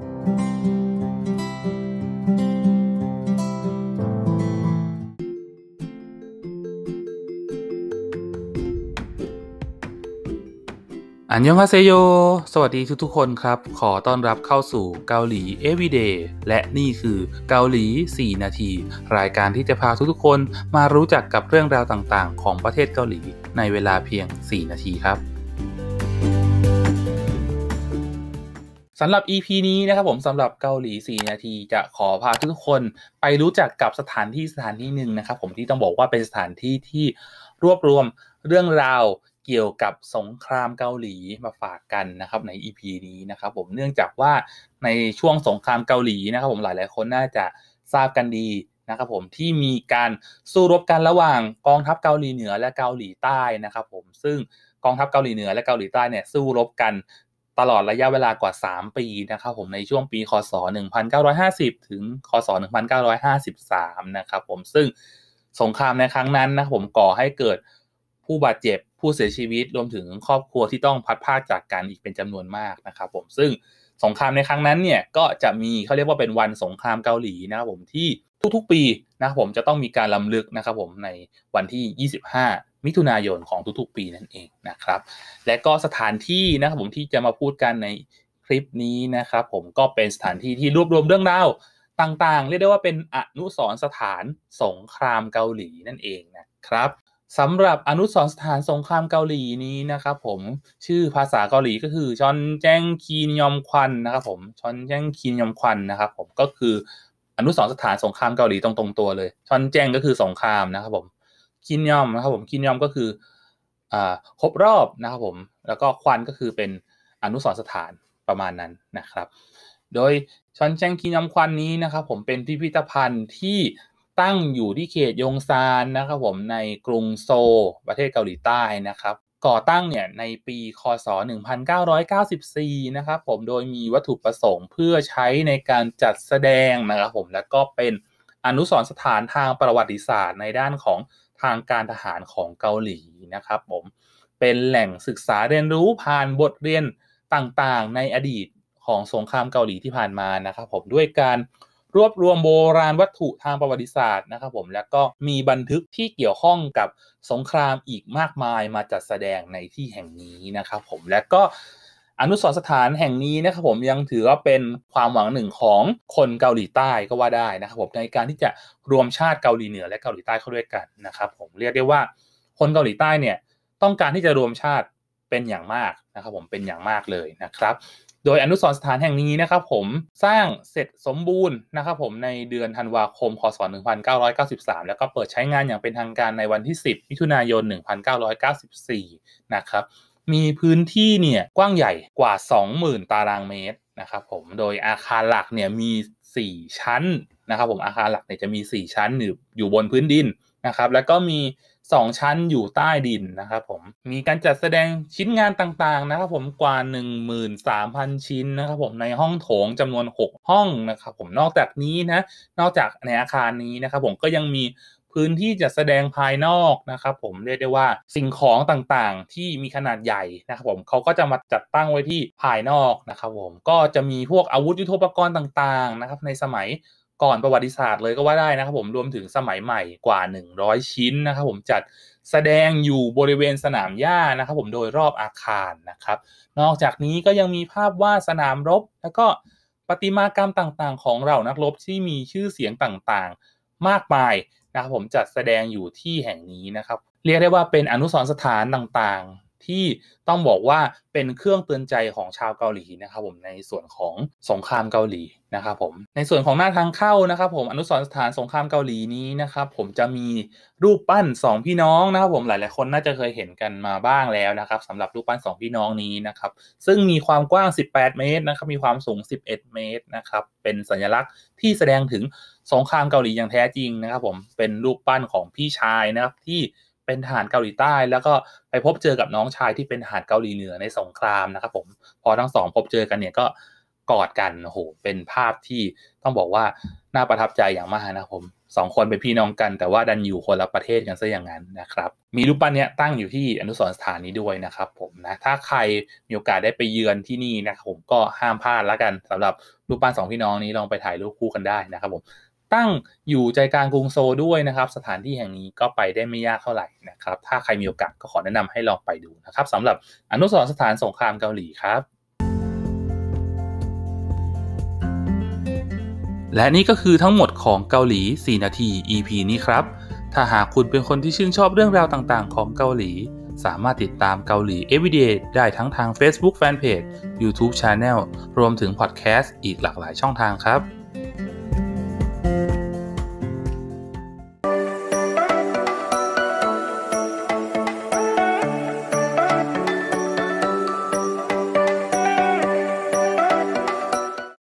อันยองฮาเซโยสวัสดีทุกๆคนครับ ขอต้อนรับเข้าสู่เกาหลี Everyday และนี่คือเกาหลี 4 นาที รายการที่จะพาทุกๆคนมารู้จักกับเรื่องราวต่างๆ ของประเทศเกาหลีในเวลาเพียง 4 นาทีครับสำหรับ EP นี้นะครับผมสำหรับเกาหลี 4 นาที จะขอพาทุกคนไปรู้จักกับสถานที่สถานที่หนึ่งนะครับ ผมที่ต้องบอกว่าเป็นสถานที่ที่รวบรวมเรื่องราวเกี่ยวกับสงครามเกาหลีมาฝากกันนะครับใน EP นี้นะครับ ผมเนื่องจากว่าในช่วงสงครามเกาหลีนะครับผมหลายๆคนน่าจะทราบกันดีนะครับผมที่มีการสู้รบกันระหว่างกองทัพเกาหลีเหนือและเกาหลีใต้นะครับ ผมซึ่งกองทัพเกาหลีเหนือ และเกาหลีใต้เนี่ยสู้รบกันตลอดระยะเวลากว่า 3 ปีนะครับผมในช่วงปีคศ1950 ถึงคศ1953 นะครับผมซึ่งสงครามในครั้งนั้นนะครับผมก่อให้เกิดผู้บาดเจ็บผู้เสียชีวิตรวมถึงครอบครัวที่ต้องพัดพากจากกันอีกเป็นจำนวนมากนะครับผมซึ่งสงครามในครั้งนั้นเนี่ยก็จะมีเขาเรียกว่าเป็นวันสงครามเกาหลีนะครับผมที่ทุกๆปีนะครับผมจะต้องมีการลํำลึกนะครับผมในวันที่ 25มิถุนายนของทุกๆปีนั่นเองนะครับและก็สถานที่นะครับผมที่จะมาพูดกันในคลิปนี้นะครับผมก็เป็นสถานที่ที่รวบรวมเรื่องราวต่างๆ เรียกได้ว่าเป็นอนุสรสถานสงครามเกาหลีนั่นเองนะครับสำหรับอนุสรสถานสงครามเกาหลีนี้นะครับผมชื่อภาษาเกาหลีก็คือชอนแจ้งคีนยอมควันนะครับผมชอนแจ้งคีนยอมควันนะครับผมก็คืออนุสรสถานสงครามเกาหลีตรงๆตัวเลยชอนแจ้งก็คือสงครามนะครับผมคินยอมนะครับผมคินยอมก็คือครบรอบนะครับผมแล้วก็ควันก็คือเป็นอนุสรสถานประมาณนั้นนะครับ โดยชอนแจงคินยอมควันนี้นะครับ ผมเป็นพิพิธภัณฑ์ที่ตั้งอยู่ที่เขตยงซานนะครับผมในกรุงโซ ประเทศเกาหลีใต้นะครับ ก่อตั้งเนี่ยในปีคศ 1994นะครับผมโดยมีวัตถุประสงค์เพื่อใช้ในการจัดแสดงนะครับผมแล้วก็เป็นอนุสรสถานทางประวัติศาสตร์ ในด้านของทางการทหารของเกาหลีนะครับผมเป็นแหล่งศึกษาเรียนรู้ผ่านบทเรียนต่างๆ ในอดีตของสงครามเกาหลีที่ผ่านมานะครับผมด้วยการรวบรวมโบราณวัตถุทางประวัติศาสตร์นะครับผมแล้วก็มีบันทึกที่เกี่ยวข้องกับสงครามอีกมากมายมาจัดแสดงในที่แห่งนี้นะครับ ผมและก็อนุสรสถานแห่งนี้นะครับผมยังถือว่าเป็นความหวังหนึ่งของคนเกาหลีใต้ก็ว่าได้นะครับ ผมในการที่จะรวมชาติเกาหลีเหนือและเกาหลีใต้เข้าด้วยกันนะครับ ผมเรียกได้ว่าคนเกาหลีใต้เนี่ยต้องการที่จะรวมชาติเป็นอย่างมากนะครับ ผมเป็นอย่างมากเลยนะครับ โดยอนุสรสถานแห่งนี้นะครับ ผมสร้างเสร็จสมบูรณ์นะครับ ผมในเดือนธันวาคม คศ 1993 แล้วก็เปิดใช้งานอย่างเป็นทางการในวันที่ 10มิถุนายน 1994 นะครับมีพื้นที่เนี่ยกว้างใหญ่กว่า 20,000 ตารางเมตรนะครับผม โดยอาคารหลักเนี่ยมี 4 ชั้นนะครับผม อาคารหลักเนี่ยจะมี 4 ชั้นอยู่อยู่บนพื้นดินนะครับ แล้วก็มี 2 ชั้นอยู่ใต้ดินนะครับผม มีการจัดแสดงชิ้นงานต่างๆนะครับผมกว่า 13,000 ชิ้นนะครับผมในห้องโถงจำนวน 6 ห้องนะครับผม นอกจากนี้นะ นอกจากในอาคารนี้นะครับผมก็ยังมีพื้นที่จัดแสดงภายนอกนะครับผมเรียกได้ว่าสิ่งของต่างๆที่มีขนาดใหญ่นะครับ ผมเขาก็จะมาจัดตั้งไว้ที่ภายนอกนะครับผมก็จะมีพวกอาวุธยุทโธปกรณ์ต่างๆนะครับ ในสมัยก่อนประวัติศาสตร์เลยก็ว่าได้นะครับ ผมรวมถึงสมัยใหม่กว่า 100 ชิ้นนะครับ ผมจัดแสดงอยู่บริเวณสนามหญ้านะครับ ผมโดยรอบอาคารนะครับ นอกจากนี้ก็ยังมีภาพวาดสนามรบ แล้วก็ประติมากรรมต่างๆ ของเรานักรบที่มีชื่อเสียงต่างๆมากมายครับผมจัดแสดงอยู่ที่แห่งนี้นะครับ เรียกได้ว่าเป็นอนุสรณ์สถานต่างที่ต้องบอกว่าเป็นเครื่องเตือนใจของชาวเกาหลีนะครับผมในส่วนของสงครามเกาหลีนะครับผมในส่วนของหน้าทางเข้านะครับผมอนุสรสถานสงครามเกาหลีนี้นะครับผมจะมีรูปปั้น 2 พี่น้องนะครับ ผมหลายๆคนน่าจะเคยเห็นกันมาบ้างแล้วนะครับสำหรับรูปปั้น2พี่น้องนี้นะครับซึ่งมีความกว้าง 18 เมตรนะครับมีความสูง 11 เมตรนะครับเป็นสัญลักษณ์ที่แสดงถึงสงครามเกาหลีอย่างแท้จริงนะครับ ผมเป็นรูปปั้นของพี่ชายนะครับที่เป็นทหารเกาหลีใต้ แล้วก็ไปพบเจอกับน้องชายที่เป็นทหารเกาหลีเหนือในสงครามนะครับผมพอทั้งสอง พบเจอกันเนี่ยก็กอดกันโอ้โหเป็นภาพที่ต้องบอกว่าน่าประทับใจอย่างมากนะผมสองคนเป็นพี่น้องกัน แต่ว่าดันอยู่คนละประเทศกันซะอย่างนั้นนะครับ มีรูปปั้นเนี้ยตั้งอยู่ที่อนุสรสถานนี้ด้วยนะครับผมนะถ้าใครมีโอกาสได้ไปเยือนที่นี่นะครับผมก็ห้ามพลาดละกัน สำหรับรูปปั้นสองพี่น้องนี้ลองไปถ่ายรูปคู่กันได้นะครับผมตั้งอยู่ใจกลางกรุงโซด้วยนะครับ สถานที่แห่งนี้ก็ไปได้ไม่ยากเท่าไหร่นะครับ ถ้าใครมีโอกาสก็ขอแนะนำให้ลองไปดูนะครับสำหรับอนุสรสถานสงครามเกาหลีครับ และนี่ก็คือทั้งหมดของเกาหลี 4 นาที EP นี้ครับ ถ้าหากคุณเป็นคนที่ชื่นชอบเรื่องราวต่างๆ ของเกาหลี สามารถติดตามเกาหลี Everyday ได้ทั้งทาง Facebook Fanpage YouTube Channel รวมถึงพอดแคสต์อีกหลากหลายช่องทางครับ